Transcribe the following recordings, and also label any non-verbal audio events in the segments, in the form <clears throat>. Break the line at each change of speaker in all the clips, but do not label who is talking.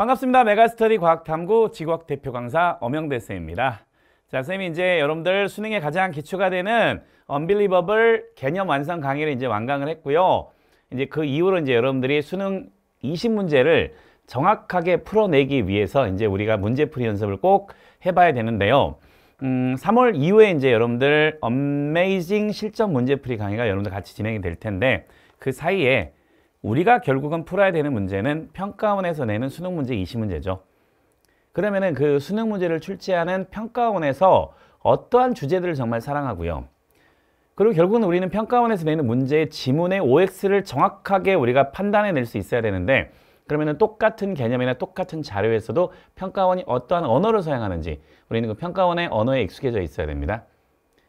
반갑습니다. 메가스터디 과학탐구 지구학 대표 강사 엄영대 쌤입니다. 자, 쌤이 이제 여러분들 수능에 가장 기초가 되는 언빌리버블 개념 완성 강의를 이제 완강을 했고요. 이제 그 이후로 이제 여러분들이 수능 20문제를 정확하게 풀어내기 위해서 이제 우리가 문제풀이 연습을 꼭 해봐야 되는데요. 음, 3월 이후에 이제 여러분들 어메이징 실전 문제풀이 강의가 여러분들 같이 진행이 될 텐데 그 사이에 우리가 결국은 풀어야 되는 문제는 평가원에서 내는 수능 문제 20문제죠. 그러면은 그 수능 문제를 출제하는 평가원에서 어떠한 주제들을 정말 사랑하고요. 그리고 결국은 우리는 평가원에서 내는 문제의 지문의 OX를 정확하게 우리가 판단해 낼 수 있어야 되는데 그러면은 똑같은 개념이나 똑같은 자료에서도 평가원이 어떠한 언어를 사용하는지 우리는 그 평가원의 언어에 익숙해져 있어야 됩니다.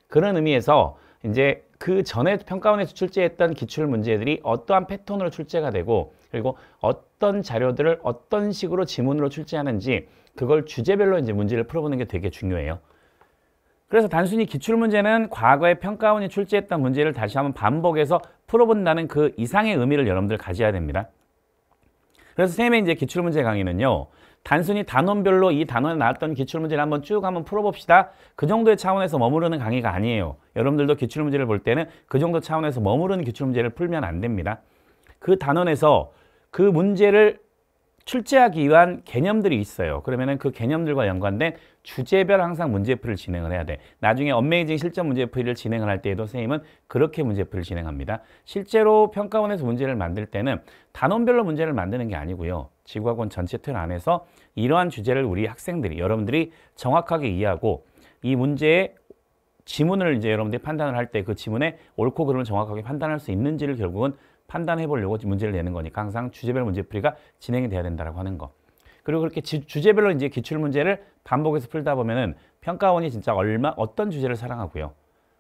그런 의미에서 이제 그 전에 평가원에서 출제했던 기출 문제들이 어떠한 패턴으로 출제가 되고 그리고 어떤 자료들을 어떤 식으로 지문으로 출제하는지 그걸 주제별로 이제 문제를 풀어보는 게 되게 중요해요. 그래서 단순히 기출 문제는 과거에 평가원이 출제했던 문제를 다시 한번 반복해서 풀어본다는 그 이상의 의미를 여러분들 가져야 됩니다. 그래서 쌤의 이제 기출 문제 강의는요. 단순히 단원별로 이 단원에 나왔던 기출문제를 한번 쭉 한번 풀어봅시다. 그 정도의 차원에서 머무르는 강의가 아니에요. 여러분들도 기출문제를 볼 때는 그 정도 차원에서 머무르는 기출문제를 풀면 안 됩니다. 그 단원에서 그 문제를 출제하기 위한 개념들이 있어요. 그러면 은그 개념들과 연관된 주제별 항상 문제풀이를 진행을 해야 돼. 나중에 언메이징 실전 문제풀이를 진행을 할 때에도 선생님은 그렇게 문제풀이를 진행합니다. 실제로 평가원에서 문제를 만들 때는 단원별로 문제를 만드는 게 아니고요. 지구학원 전체 틀 안에서 이러한 주제를 우리 학생들이, 여러분들이 정확하게 이해하고 이 문제의 지문을 이제 여러분들이 판단을 할 때 그 지문에 옳고 그름을 정확하게 판단할 수 있는지를 결국은 판단해 보려고 문제를 내는 거니까 항상 주제별 문제풀이가 진행이 돼야 된다고 하는 거. 그리고 그렇게 지, 주제별로 이제 기출 문제를 반복해서 풀다 보면은 평가원이 진짜 얼마 어떤 주제를 사랑하고요.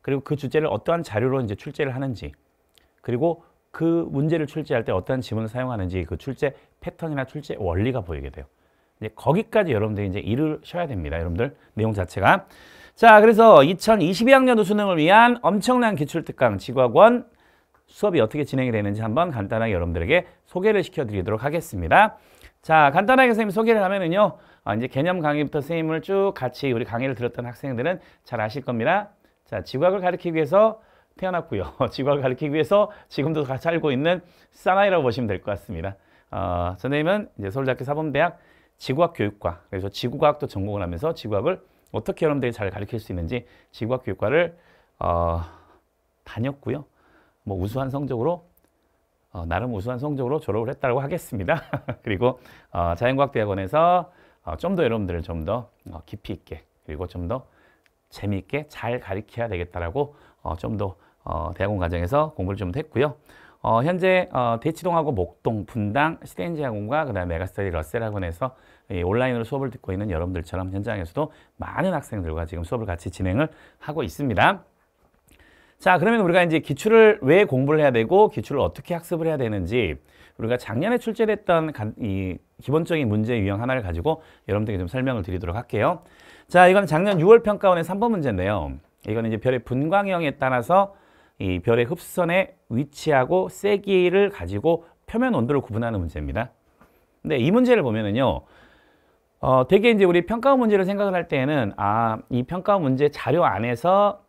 그리고 그 주제를 어떠한 자료로 이제 출제를 하는지 그리고 그 문제를 출제할 때 어떠한 지문을 사용하는지 그 출제 패턴이나 출제 원리가 보이게 돼요. 이제 거기까지 여러분들이 이제 이루셔야 됩니다. 여러분들 내용 자체가. 자, 그래서 2022학년도 수능을 위한 엄청난 기출특강 지과원 수업이 어떻게 진행이 되는지 한번 간단하게 여러분들에게 소개를 시켜드리도록 하겠습니다. 자 간단하게 선생님 소개를 하면은요 아, 이제 개념 강의부터 선생님을 쭉 같이 우리 강의를 들었던 학생들은 잘 아실 겁니다 자 지구학을 가르치기 위해서 태어났고요 <laughs> 지구학을 가르치기 위해서 지금도 같이 살고 있는 사나이라고 보시면 될 것 같습니다 어, 선생님은 이제 서울대학교 사범대학 지구학 교육과 그래서 지구과학도 전공을 하면서 지구학을 어떻게 여러분들이 잘 가르칠 수 있는지 지구학 교육과를 어, 다녔고요 뭐 우수한 성적으로 어, 나름 우수한 성적으로 졸업을 했다고 하겠습니다. <laughs> 그리고 어, 자연과학대학원에서 어, 좀 더 여러분들을 좀더 어, 깊이 있게 그리고 좀 더 재미있게 잘 가르쳐야 되겠다라고 어, 좀더 어, 대학원 과정에서 공부를 좀 했고요. 현재 대치동하고 목동, 분당, 시대지 학원과 그다음 메가스터디 러셀 학원에서 온라인으로 수업을 듣고 있는 여러분들처럼 현장에서도 많은 학생들과 지금 수업을 같이 진행을 하고 있습니다. 자 그러면 우리가 이제 기출을 왜 공부를 해야 되고 기출을 어떻게 학습을 해야 되는지 우리가 작년에 출제됐던 이 기본적인 문제 유형 하나를 가지고 여러분들에게 좀 설명을 드리도록 할게요. 자 이건 작년 6월 평가원의 3번 문제인데요. 이건 이제 별의 분광형에 따라서 이 별의 흡수선의 위치하고 세기를 가지고 표면 온도를 구분하는 문제입니다. 근데 이 문제를 보면은요. 어, 되게 이제 우리 평가 원 문제를 생각을 할 때에는 아, 이 평가 원 문제 자료 안에서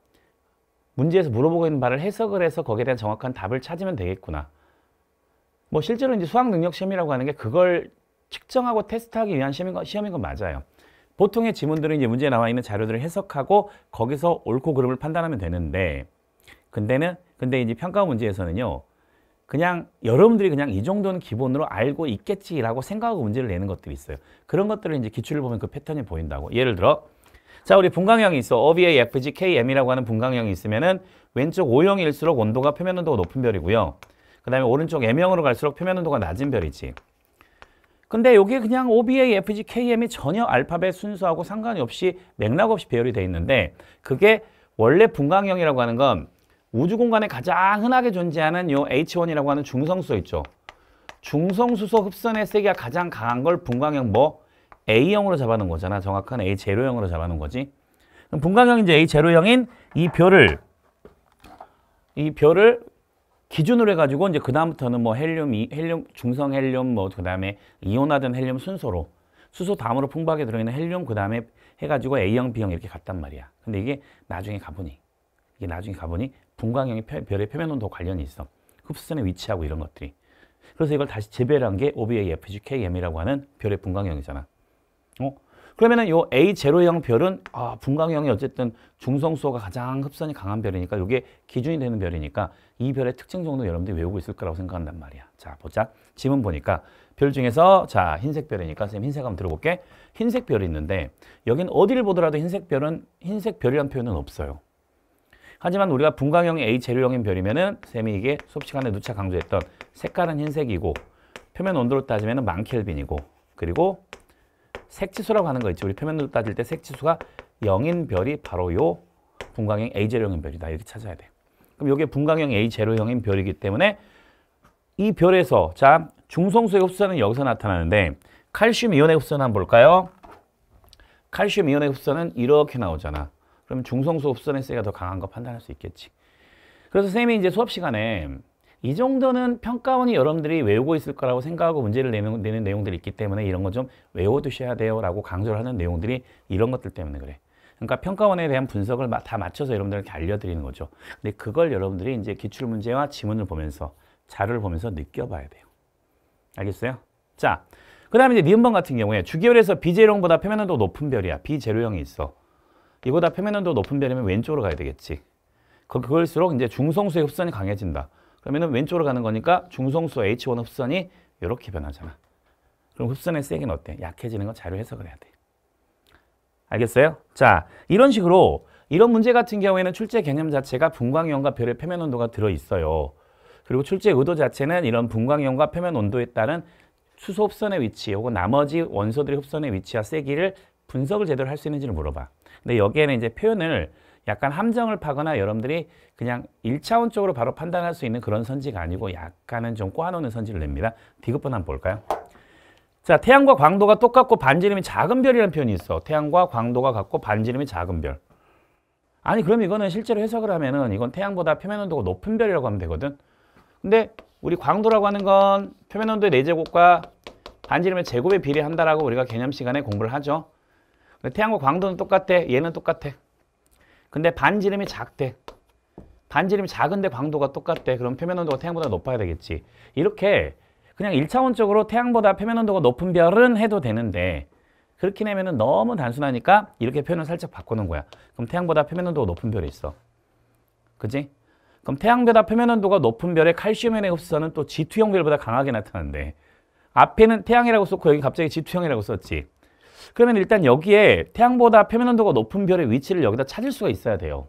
문제에서 물어보고 있는 바를 해석을 해서 거기에 대한 정확한 답을 찾으면 되겠구나. 뭐 실제로 이제 수학 능력 시험이라고 하는 게 그걸 측정하고 테스트하기 위한 시험인 건, 시험인 건 맞아요. 보통의 지문들은 이제 문제에 나와 있는 자료들을 해석하고 거기서 옳고 그름을 판단하면 되는데 근데는 근데 이제 평가 문제에서는요. 그냥 여러분들이 그냥 이 정도는 기본으로 알고 있겠지라고 생각하고 문제를 내는 것들이 있어요. 그런 것들을 이제 기출을 보면 그 패턴이 보인다고. 예를 들어 자, 우리 분광형이 있어. o 비 a FG, KM이라고 하는 분광형이 있으면은 왼쪽 O형일수록 온도가 표면 온도가 높은 별이고요. 그 다음에 오른쪽 M형으로 갈수록 표면 온도가 낮은 별이지. 근데 여기 그냥 OBA, FG, KM이 전혀 알파벳 순수하고 상관이 없이 맥락 없이 배열이 돼 있는데 그게 원래 분광형이라고 하는 건 우주 공간에 가장 흔하게 존재하는 요 H1이라고 하는 중성수 있죠. 중성수소 흡선의 세기가 가장 강한 걸 분광형 뭐 A형으로 잡아놓은 거잖아. 정확한 A0형으로 잡아놓은 거지. 그럼 분광형이 이제 A0형인 이 별을 이 별을 기준으로 해가지고 이제 그 다음부터는 뭐 헬륨, 이, 헬륨 중성 헬륨 뭐 그 다음에 이온화된 헬륨 순서로 수소 다음으로 풍부하게 들어있는 헬륨 그 다음에 해가지고 A형, B형 이렇게 갔단 말이야. 근데 이게 나중에 가보니 이게 나중에 가보니 분광형이 별의 표면 온도 관련이 있어. 흡수선의 위치하고 이런 것들이. 그래서 이걸 다시 재배를 한 게 OBAFGKM이라고 하는 별의 분광형이잖아. 어? 그러면은 요 A0형 별은 아, 분광형이 어쨌든 중성수호가 가장 흡선이 강한 별이니까 이게 기준이 되는 별이니까 이 별의 특징 정도 여러분들이 외우고 있을 거라고 생각한단 말이야. 자, 보자. 지문 보니까 별 중에서 자, 흰색 별이니까 선생님 흰색 한번 들어볼게. 흰색 별이 있는데 여긴 어디를 보더라도 흰색 별은 흰색 별이란 표현은 없어요. 하지만 우리가 분광형이 A0형인 별이면은 쌤이 이게 수업 시간에 누차 강조했던 색깔은 흰색이고 표면 온도로 따지면 은만 켈빈이고 그리고 색지수라고 하는 거 있죠. 우리 표면으로 따질 때 색지수가 0인 별이 바로 요 분광형 A0형인 별이다. 이렇게 찾아야 돼. 그럼 이게 분광형 A0형인 별이기 때문에 이 별에서 자 중성수의 흡수는 여기서 나타나는데 칼슘 이온의 흡수는 한번 볼까요? 칼슘 이온의 흡수는 이렇게 나오잖아. 그럼 중성수 흡수는 세가 더 강한 거 판단할 수 있겠지. 그래서 선생님이 이제 수업 시간에 이 정도는 평가원이 여러분들이 외우고 있을 거라고 생각하고 문제를 내는, 내는 내용들이 있기 때문에 이런 건 좀 외워두셔야 돼요 라고 강조를 하는 내용들이 이런 것들 때문에 그래. 그러니까 평가원에 대한 분석을 다 맞춰서 여러분들에게 알려드리는 거죠. 근데 그걸 여러분들이 이제 기출문제와 지문을 보면서 자료를 보면서 느껴봐야 돼요. 알겠어요? 자, 그 다음에 이제 니은번 같은 경우에 주기열에서 비제로형보다 표면온도 높은 별이야. 비제로형이 있어. 이보다 표면온도 높은 별이면 왼쪽으로 가야 되겠지. 그, 그럴수록 이제 중성수의 흡선이 강해진다. 그러면 왼쪽으로 가는 거니까 중성수 H1 흡선이 이렇게 변하잖아. 그럼 흡선의 세기는 어때? 약해지는 건 자료 해석을 해야 돼. 알겠어요? 자, 이런 식으로 이런 문제 같은 경우에는 출제 개념 자체가 분광형과 별의 표면 온도가 들어있어요. 그리고 출제 의도 자체는 이런 분광형과 표면 온도에 따른 수소 흡선의 위치 혹은 나머지 원소들의 흡선의 위치와 세기를 분석을 제대로 할 수 있는지를 물어봐. 근데 여기에는 이제 표현을 약간 함정을 파거나 여러분들이 그냥 1차원적으로 바로 판단할 수 있는 그런 선지가 아니고 약간은 좀 꼬아놓는 선지를 냅니다. 디귿번 한번 볼까요? 자, 태양과 광도가 똑같고 반지름이 작은 별이라는 표현이 있어. 태양과 광도가 같고 반지름이 작은 별. 아니, 그럼 이거는 실제로 해석을 하면은 이건 태양보다 표면 온도가 높은 별이라고 하면 되거든. 근데 우리 광도라고 하는 건 표면 온도의 내제곱과 네 반지름의 제곱에 비례한다라고 우리가 개념 시간에 공부를 하죠. 태양과 광도는 똑같아. 얘는 똑같아. 근데 반지름이 작대. 반지름이 작은데 광도가 똑같대. 그럼 표면 온도가 태양보다 높아야 되겠지. 이렇게 그냥 1차원적으로 태양보다 표면 온도가 높은 별은 해도 되는데 그렇게 내면은 너무 단순하니까 이렇게 표현을 살짝 바꾸는 거야. 그럼 태양보다 표면 온도가 높은 별이 있어. 그지? 그럼 태양보다 표면 온도가 높은 별의 칼슘연의 흡수는 또 G2형 별보다 강하게 나타나는데 앞에는 태양이라고 썼고 여기 갑자기 G2형이라고 썼지. 그러면 일단 여기에 태양보다 표면 온도가 높은 별의 위치를 여기다 찾을 수가 있어야 돼요.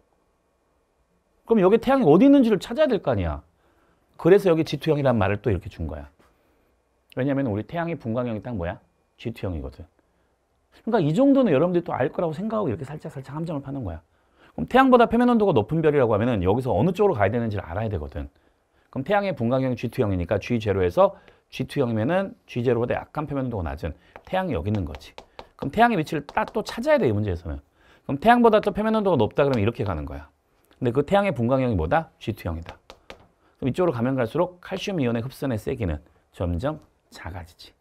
그럼 여기 태양이 어디 있는지를 찾아야 될 거 아니야. 그래서 여기 g 2형이라 말을 또 이렇게 준 거야. 왜냐면 우리 태양의 분광형이 딱 뭐야? G2형이거든. 그러니까 이 정도는 여러분들이 또 알 거라고 생각하고 이렇게 살짝살짝 함정을 파는 거야. 그럼 태양보다 표면 온도가 높은 별이라고 하면 은 여기서 어느 쪽으로 가야 되는지를 알아야 되거든. 그럼 태양의 분광형이 G2형이니까 G0에서 G2형이면 은 G0보다 약간 표면 온도가 낮은 태양이 여기 있는 거지. 그럼 태양의 위치를 딱 또 찾아야 돼, 이 문제에서는. 그럼 태양보다 또 표면 온도가 높다 그러면 이렇게 가는 거야. 근데 그 태양의 분광형이 뭐다? G2형이다. 그럼 이쪽으로 가면 갈수록 칼슘 이온의 흡선의 세기는 점점 작아지지.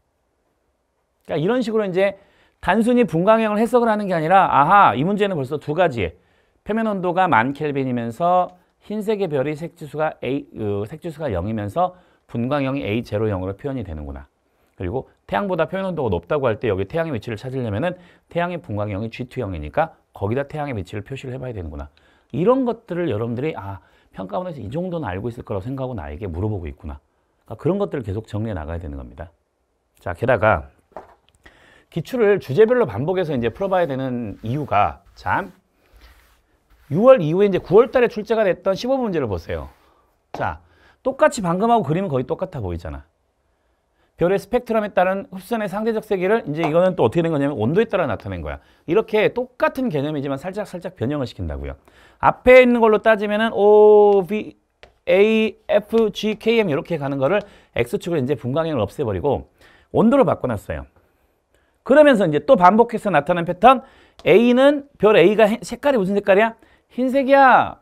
그러니까 이런 식으로 이제 단순히 분광형을 해석을 하는 게 아니라 아하 이 문제는 벌써 두 가지에 표면 온도가 만 k e 이면서 흰색의 별이 색지수가 A, 어, 색지수가 0이면서 분광형이 A0형으로 표현이 되는구나. 그리고 태양보다 표현 온도가 높다고 할 때 여기 태양의 위치를 찾으려면 태양의 분광형이 G2형이니까 거기다 태양의 위치를 표시를 해봐야 되는구나. 이런 것들을 여러분들이 아 평가원에서 이 정도는 알고 있을 거라고 생각하고 나에게 물어보고 있구나. 그러니까 그런 것들을 계속 정리해 나가야 되는 겁니다. 자, 게다가 기출을 주제별로 반복해서 이제 풀어봐야 되는 이유가 참 6월 이후에 이제 9월 달에 출제가 됐던 15번 문제를 보세요. 자, 똑같이 방금하고 그림은 거의 똑같아 보이잖아. 별의 스펙트럼에 따른 흡선의 상대적 세기를 이제 이거는 또 어떻게 된 거냐면 온도에 따라 나타낸 거야. 이렇게 똑같은 개념이지만 살짝 살짝 변형을 시킨다고요. 앞에 있는 걸로 따지면은 O, V A, F, G, K, M 이렇게 가는 거를 X축으로 이제 분광형을 없애버리고 온도로 바꿔놨어요. 그러면서 이제 또 반복해서 나타난 패턴 A는 별 A가 색깔이 무슨 색깔이야? 흰색이야.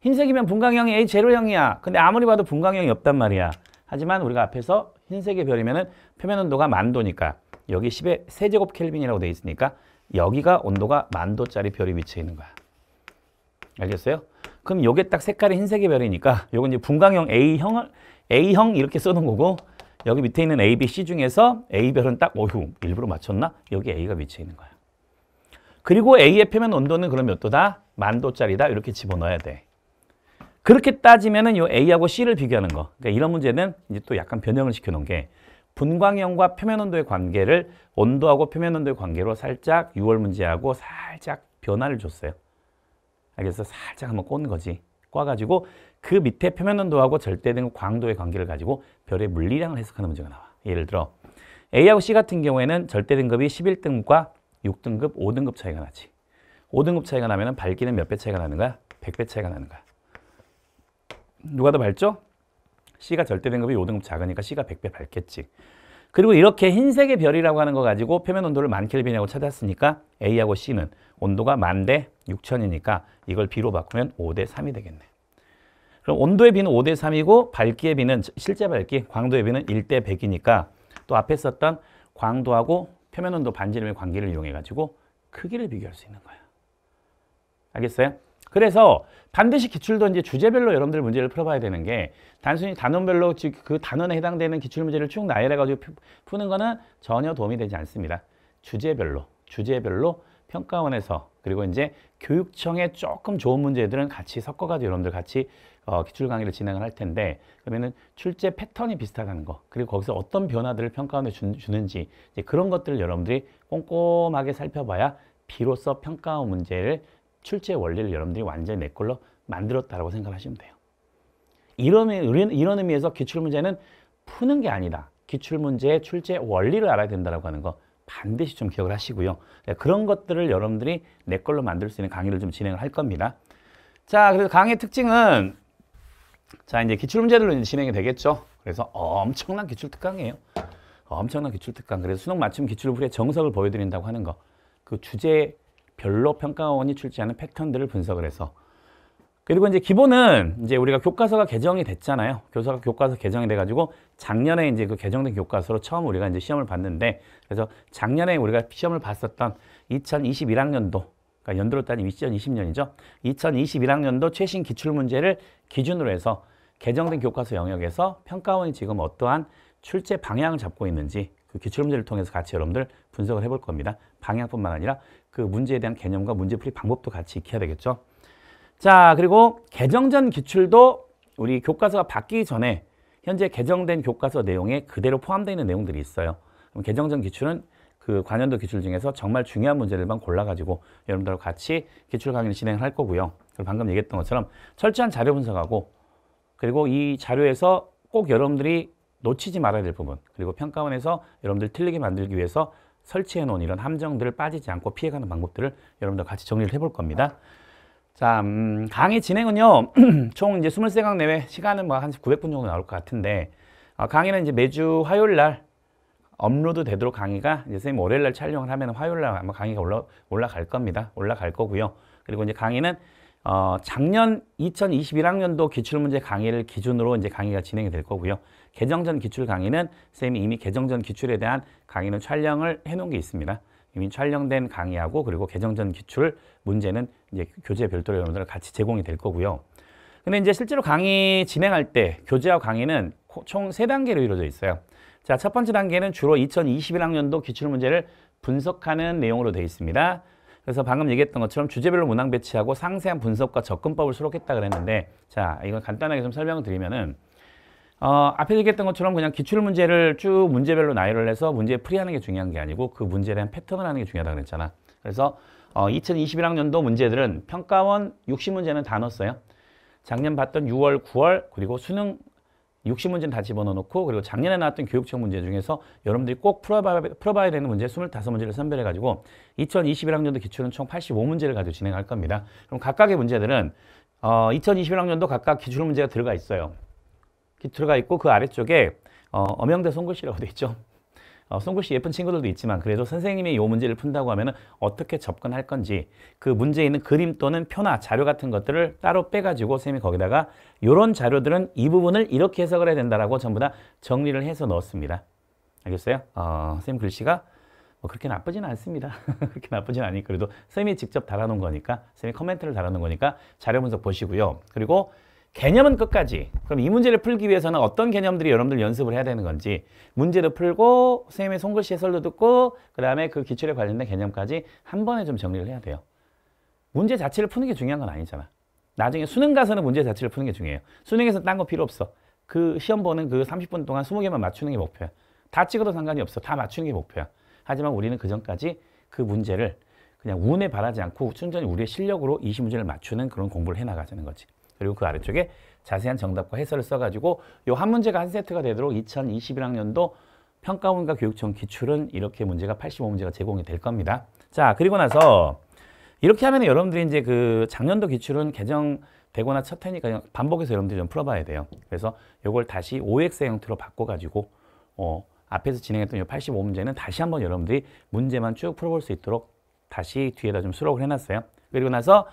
흰색이면 분광형이 A 제로형이야. 근데 아무리 봐도 분광형이 없단 말이야. 하지만 우리가 앞에서 흰색의 별이면 표면 온도가 만도니까 여기 10의 세제곱 켈빈이라고 되어 있으니까 여기가 온도가 만도짜리 별이 위치해 있는 거야. 알겠어요? 그럼 요게 딱 색깔이 흰색의 별이니까 이건 이제 분광형 A형을 A형 이렇게 써놓은 거고 여기 밑에 있는 A, B, C 중에서 A별은 딱 어휴 일부러 맞췄나? 여기 A가 위치해 있는 거야. 그리고 A의 표면 온도는 그럼 몇 도다? 만 도짜리다 이렇게 집어넣어야 돼. 그렇게 따지면은 요 A하고 C를 비교하는 거. 그러니까 이런 문제는 이제 또 약간 변형을 시켜 놓은 게 분광형과 표면 온도의 관계를 온도하고 표면 온도의 관계로 살짝 6월 문제하고 살짝 변화를 줬어요. 알겠어? 살짝 한번 꼰 거지. 꽈가지고 그 밑에 표면 온도하고 절대 등 광도의 관계를 가지고 별의 물리량을 해석하는 문제가 나와. 예를 들어 A하고 C 같은 경우에는 절대 등급이 11등급과 6등급, 5등급 차이가 나지. 5등급 차이가 나면 밝기는 몇 배 차이가 나는 거야? 100배 차이가 나는 거야. 누가 더 밝죠? C가 절대등급이 5등급 작으니까 C가 100배 밝겠지. 그리고 이렇게 흰색의 별이라고 하는 거 가지고 표면 온도를 만 켈빈이라고 찾았으니까 A하고 C는 온도가 만대 6천이니까 이걸 B로 바꾸면 5대 3이 되겠네. 그럼 온도의 B는 5대 3이고 밝기의 B는 실제 밝기, 광도의 B는 1대 100이니까 또 앞에 썼던 광도하고 표면 온도 반지름의 관계를 이용해 가지고 크기를 비교할 수 있는 거야. 알겠어요? 그래서 반드시 기출도 이제 주제별로 여러분들 문제를 풀어봐야 되는 게 단순히 단원별로 그 단원에 해당되는 기출 문제를 쭉 나열해가지고 푸는 거는 전혀 도움이 되지 않습니다. 주제별로, 주제별로 평가원에서 그리고 이제 교육청에 조금 좋은 문제들은 같이 섞어가지고 여러분들 같이 어, 기출 강의를 진행을 할 텐데 그러면은 출제 패턴이 비슷하다는 거 그리고 거기서 어떤 변화들을 평가원에 주, 주는지 이제 그런 것들을 여러분들이 꼼꼼하게 살펴봐야 비로소 평가원 문제를 출제 원리를 여러분들이 완전히 내 걸로 만들었다라고 생각하시면 돼요. 이런, 이런 의미에서 기출문제는 푸는 게 아니다. 기출문제의 출제 원리를 알아야 된다라고 하는 거 반드시 좀 기억을 하시고요. 네, 그런 것들을 여러분들이 내 걸로 만들 수 있는 강의를 좀 진행을 할 겁니다. 자, 그래서 강의 특징은 자, 이제 기출문제들로 이제 진행이 되겠죠. 그래서 엄청난 기출특강이에요. 엄청난 기출특강. 그래서 수능 맞춤 기출풀의 정석을 보여드린다고 하는 거. 그 주제 별로 평가원이 출제하는 패턴들을 분석을 해서 그리고 이제 기본은 이제 우리가 교과서가 개정이 됐잖아요. 교사가 교과서 개정이 돼가지고 작년에 이제 그 개정된 교과서로 처음 우리가 이제 시험을 봤는데 그래서 작년에 우리가 시험을 봤었던 2021학년도 그러니까 연도로 따지면 2020년이죠. 2021학년도 최신 기출문제를 기준으로 해서 개정된 교과서 영역에서 평가원이 지금 어떠한 출제 방향을 잡고 있는지 그 기출문제를 통해서 같이 여러분들 분석을 해볼 겁니다. 방향뿐만 아니라 그 문제에 대한 개념과 문제풀이 방법도 같이 익혀야 되겠죠. 자, 그리고 개정전 기출도 우리 교과서가 바뀌기 전에 현재 개정된 교과서 내용에 그대로 포함되어 있는 내용들이 있어요. 그럼 개정전 기출은 그 관련도 기출 중에서 정말 중요한 문제들만 골라가지고 여러분들과 같이 기출 강의를 진행할 거고요. 그리고 방금 얘기했던 것처럼 철저한 자료 분석하고 그리고 이 자료에서 꼭 여러분들이 놓치지 말아야 될 부분 그리고 평가원에서 여러분들 틀리게 만들기 위해서 설치해 놓은 이런 함정들을 빠지지 않고 피해가는 방법들을 여러분들 같이 정리를 해볼 겁니다. 자, 음, 강의 진행은요, <clears throat> 총 이제 23강 내외 시간은 뭐 한 900분 정도 나올 것 같은데, 어, 강의는 이제 매주 화요일 날 업로드 되도록 강의가 이제 선생님 월요일 날 촬영을 하면 화요일 날 아마 강의가 올라, 올라갈 겁니다. 올라갈 거고요. 그리고 이제 강의는 어, 작년 2021학년도 기출문제 강의를 기준으로 이제 강의가 진행이 될 거고요. 개정전 기출 강의는 쌤이 이미 개정전 기출에 대한 강의는 촬영을 해놓은 게 있습니다. 이미 촬영된 강의하고 그리고 개정전 기출 문제는 이제 교재 별도로 여러분들 같이 제공이 될 거고요. 근데 이제 실제로 강의 진행할 때 교재와 강의는 총 세단계로 이루어져 있어요. 자, 첫 번째 단계는 주로 2021학년도 기출 문제를 분석하는 내용으로 되어 있습니다. 그래서 방금 얘기했던 것처럼 주제별로 문항 배치하고 상세한 분석과 접근법을 수록했다 그랬는데 자, 이건 간단하게 좀 설명을 드리면은 어, 앞에 얘기했던 것처럼 그냥 기출 문제를 쭉 문제별로 나열을 해서 문제 풀이하는 게 중요한 게 아니고 그 문제에 대한 패턴을 하는 게 중요하다고 그랬잖아. 그래서 어, 2021학년도 문제들은 평가원 60문제는 다 넣었어요. 작년 봤던 6월, 9월 그리고 수능 60문제는 다 집어넣어놓고 그리고 작년에 나왔던 교육청 문제 중에서 여러분들이 꼭 풀어봐야, 풀어봐야 되는 문제 25문제를 선별해가지고 2021학년도 기출은 총 85문제를 가지고 진행할 겁니다. 그럼 각각의 문제들은 어, 2021학년도 각각 기출 문제가 들어가 있어요. 들어가 있고 그 아래쪽에 어, 엄영대 송글씨라고 돼 있죠. 어, 송글씨 예쁜 친구들도 있지만 그래도 선생님이 이 문제를 푼다고 하면 어떻게 접근할 건지 그 문제에 있는 그림 또는 표나 자료 같은 것들을 따로 빼가지고 선생님이 거기다가 이런 자료들은 이 부분을 이렇게 해석을 해야 된다라고 전부 다 정리를 해서 넣었습니다. 알겠어요? 어, 선생님 글씨가 뭐 그렇게 나쁘진 않습니다. <laughs> 그렇게 나쁘진 않으니 그래도 선생님이 직접 달아놓은 거니까 선생님이 커멘트를 달아놓은 거니까 자료 분석 보시고요. 그리고 개념은 끝까지. 그럼 이 문제를 풀기 위해서는 어떤 개념들이 여러분들 연습을 해야 되는 건지 문제를 풀고 선생님의 손글씨 해설도 듣고 그 다음에 그 기출에 관련된 개념까지 한 번에 좀 정리를 해야 돼요. 문제 자체를 푸는 게 중요한 건 아니잖아. 나중에 수능 가서는 문제 자체를 푸는 게 중요해요. 수능에서 딴 거 필요 없어. 그 시험 보는 그 30분 동안 20개만 맞추는 게 목표야. 다 찍어도 상관이 없어. 다 맞추는 게 목표야. 하지만 우리는 그 전까지 그 문제를 그냥 운에 바라지 않고 충전히 우리의 실력으로 이 문제를 맞추는 그런 공부를 해나가자는 거지. 그리고 그 아래쪽에 자세한 정답과 해설을 써가지고 요 한 문제가 한 세트가 되도록 2021학년도 평가원과 교육청 기출은 이렇게 문제가 85문제가 제공이 될 겁니다. 자, 그리고 나서 이렇게 하면 여러분들이 이제 그 작년도 기출은 개정 되거나 첫 해니까 반복해서 여러분들이 좀 풀어봐야 돼요. 그래서 요걸 다시 OX 형태로 바꿔가지고 어, 앞에서 진행했던 요 85문제는 다시 한번 여러분들이 문제만 쭉 풀어볼 수 있도록 다시 뒤에다 좀 수록을 해놨어요. 그리고 나서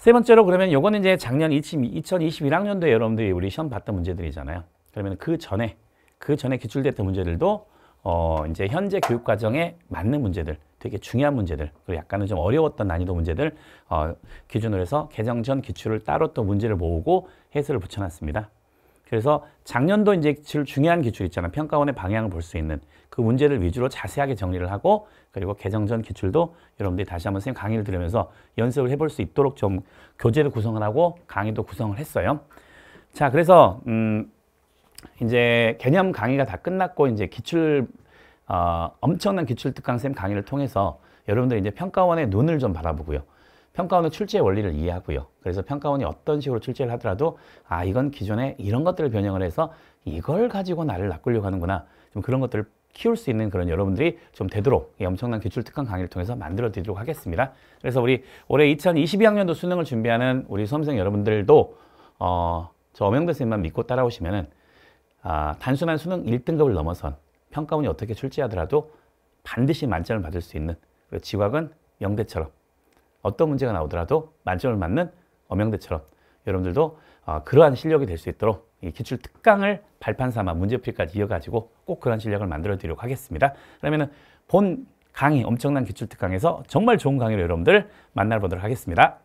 세 번째로 그러면 요거는 이제 작년 2021학년도에 여러분들이 우리 시험 봤던 문제들이잖아요. 그러면 그 전에 그 전에 기출됐던 문제들도 어 이제 현재 교육 과정에 맞는 문제들, 되게 중요한 문제들, 그리고 약간은 좀 어려웠던 난이도 문제들 어 기준으로 해서 개정 전 기출을 따로 또 문제를 모으고 해설을 붙여놨습니다. 그래서 작년도 이제 중요한 기출 있잖아요. 평가원의 방향을 볼 수 있는 그 문제를 위주로 자세하게 정리를 하고 그리고 개정 전 기출도 여러분들이 다시 한번 선생님 강의를 들으면서 연습을 해볼 수 있도록 좀 교재를 구성을 하고 강의도 구성을 했어요. 자, 그래서 음 이제 개념 강의가 다 끝났고 이제 기출 어, 엄청난 기출 특강 선생님 강의를 통해서 여러분들 이제 평가원의 눈을 좀 바라보고요. 평가원의 출제 원리를 이해하고요. 그래서 평가원이 어떤 식으로 출제를 하더라도 아 이건 기존에 이런 것들을 변형을 해서 이걸 가지고 나를 낚으려고 하는구나. 좀 그런 것들을 키울 수 있는 그런 여러분들이 좀 되도록 엄청난 기출 특강 강의를 통해서 만들어 드리도록 하겠습니다. 그래서 우리 올해 2022학년도 수능을 준비하는 우리 수험생 여러분들도 어, 저 엄영대 선생님만 믿고 따라오시면은 아, 단순한 수능 1등급을 넘어선 평가원이 어떻게 출제하더라도 반드시 만점을 받을 수 있는 그 지각은 영대처럼 어떤 문제가 나오더라도 만점을 맞는 엄영대처럼 여러분들도 아, 그러한 실력이 될 수 있도록 이 기출 특강을 발판 삼아 문제풀이까지 이어가지고 꼭 그런 실력을 만들어 드리려고 하겠습니다. 그러면은 본 강의 엄청난 기출 특강에서 정말 좋은 강의로 여러분들 만나보도록 하겠습니다.